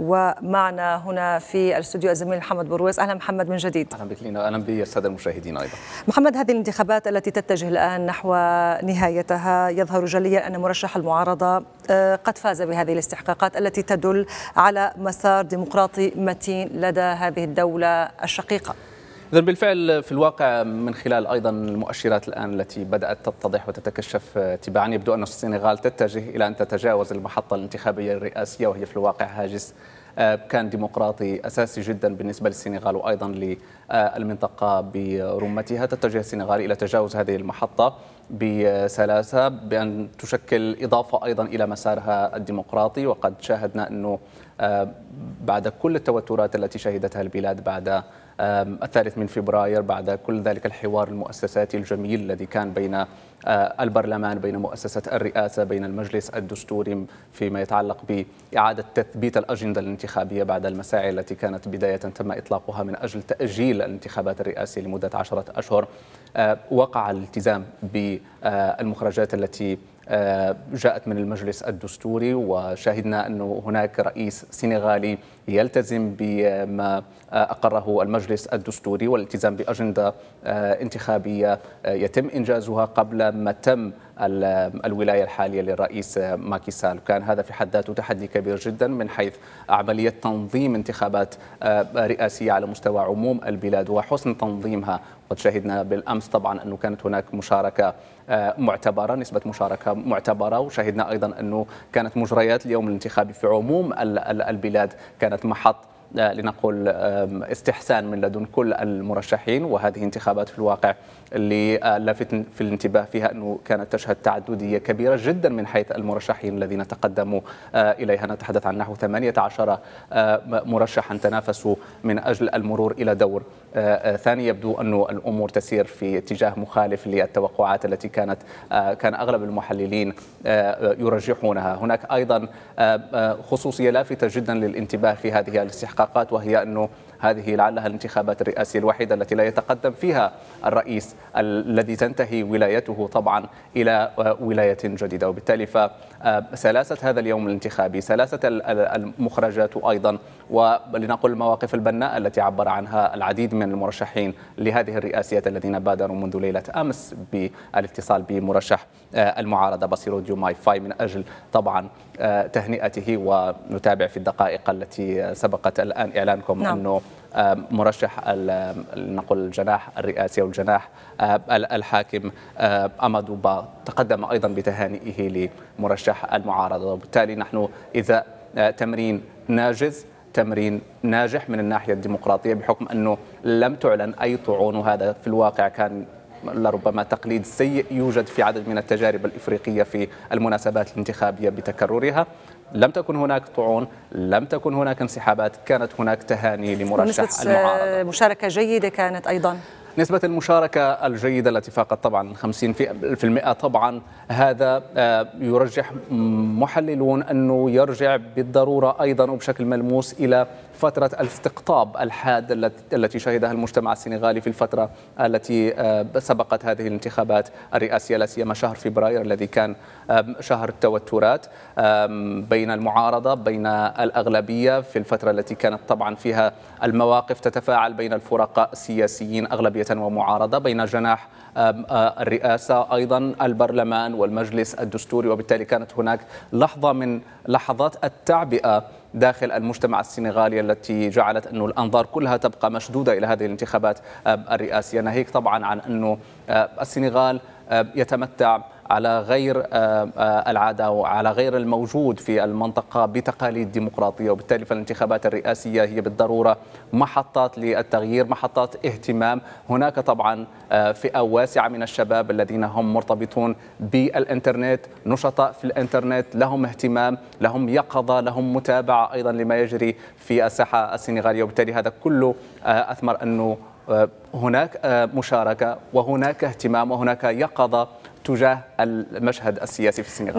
ومعنا هنا في الاستوديو الزميل محمد برويس اهلا محمد من جديد اهلا بك لينا اهلا بالساده المشاهدين ايضا محمد هذه الانتخابات التي تتجه الان نحو نهايتها يظهر جليا ان مرشح المعارضه آه، قد فاز بهذه الاستحقاقات التي تدل على مسار ديمقراطي متين لدى هذه الدوله الشقيقه إذا بالفعل في الواقع من خلال أيضا المؤشرات الآن التي بدأت تتضح وتتكشف تباعا يبدو أن السنغال تتجه إلى أن تتجاوز المحطة الانتخابية الرئاسية وهي في الواقع هاجس آه، كان ديمقراطي اساسي جدا بالنسبه للسنغال وايضا للمنطقه برمتها تتجه السنغال الى تجاوز هذه المحطه بسلاسه بان تشكل اضافه ايضا الى مسارها الديمقراطي وقد شاهدنا انه آه، بعد كل التوترات التي شهدتها البلاد بعد الثالث من فبراير بعد كل ذلك الحوار المؤسساتي الجميل الذي كان بين آه، البرلمان بين مؤسسة الرئاسة بين المجلس الدستوري فيما يتعلق بإعادة تثبيت الأجندة الانتخابية بعد المساعي التي كانت بداية تم إطلاقها من أجل تأجيل الانتخابات الرئاسية لمدة عشرة أشهر آه، وقع الالتزام بالمخرجات التي آه، جاءت من المجلس الدستوري وشاهدنا أنه هناك رئيس سنغالي يلتزم بما أقره المجلس الدستوري والالتزام بأجندة آه، انتخابية آه، يتم إنجازها قبل ما تم الولايه الحاليه للرئيس ماكي سال وكان هذا في حد ذاته تحدي كبير جدا من حيث عمليه تنظيم انتخابات آه، رئاسيه على مستوى عموم البلاد وحسن تنظيمها قد شهدنا بالامس طبعا انه كانت هناك مشاركه آه، معتبره نسبه مشاركه معتبره وشهدنا ايضا انه كانت مجريات اليوم الانتخابي في عموم البلاد كانت محط لنقل استحسان من لدن كل المرشحين وهذه انتخابات في الواقع اللي آه، لفت في الانتباه فيها أنه كانت تشهد تعددية كبيرة جدا من حيث المرشحين الذين تقدموا آه، إليها نتحدث عن نحو 18 آه، مرشحا تنافسوا من أجل المرور إلى دور ثاني يبدو انه الأمور تسير في اتجاه مخالف للتوقعات التي كانت كان أغلب المحللين يرجحونها هناك أيضا خصوصية لافتة جدا للانتباه في هذه الاستحقاقات الطاقات وهي أنه هذه لعلها الانتخابات الرئاسية الوحيدة التي لا يتقدم فيها الرئيس الذي تنتهي ولايته طبعا إلى ولاية جديدة وبالتالي فسلاسة هذا اليوم الانتخابي سلاسة المخرجات أيضا ولنقل المواقف البناء التي عبر عنها العديد من المرشحين لهذه الرئاسيات الذين بادروا منذ ليلة أمس بالاتصال بمرشح المعارضة بصيرو ديوماي فاي من أجل طبعا تهنئته ونتابع في الدقائق التي سبقت الآن إعلانكم نعم. أنه آه، مرشح لنقل الجناح الرئاسي او الجناح آه، الحاكم آه، امادو با تقدم ايضا بتهانئه لمرشح المعارضه وبالتالي نحن اذا تمرين ناجز تمرين ناجح من الناحيه الديمقراطيه بحكم انه لم تعلن اي طعون وهذا في الواقع كان لربما تقليد سيء يوجد في عدد من التجارب الافريقيه في المناسبات الانتخابيه بتكررها لم تكن هناك طعون لم تكن هناك انسحابات كانت هناك تهاني لمرشح آه، المعارضة مشاركة جيدة كانت أيضا نسبة المشاركة الجيدة التي فاقت طبعا 50% طبعا هذا آه، يرجح محللون أنه يرجع بالضرورة أيضا وبشكل ملموس إلى فترة الاستقطاب الحاد التي شهدها المجتمع السنغالي في الفترة التي آه، سبقت هذه الانتخابات الرئاسية لا سيما شهر فبراير الذي كان شهر التوترات بين المعارضة بين الأغلبية في الفترة التي كانت طبعا فيها المواقف تتفاعل بين الفرقاء السياسيين أغلبية تساوية ومعارضة بين جناح الرئاسة أيضا البرلمان والمجلس الدستوري وبالتالي كانت هناك لحظة من لحظات التعبئة داخل المجتمع السنغالي التي جعلت أن الأنظار كلها تبقى مشدودة إلى هذه الانتخابات الرئاسية ناهيك طبعا عن أن السنغال يتمتع على غير آه، آه، العادة وعلى غير الموجود في المنطقة بتقاليد ديمقراطية وبالتالي فالانتخابات الرئاسية هي بالضرورة محطات للتغيير محطات اهتمام هناك طبعا آه، فئة واسعة من الشباب الذين هم مرتبطون بالإنترنت نشطاء في الإنترنت لهم اهتمام لهم يقظة لهم متابعة أيضا لما يجري في الساحة السنغالية وبالتالي هذا كله أثمر أنه هناك مشاركة وهناك اهتمام وهناك يقظة تجاه المشهد السياسي في السنغال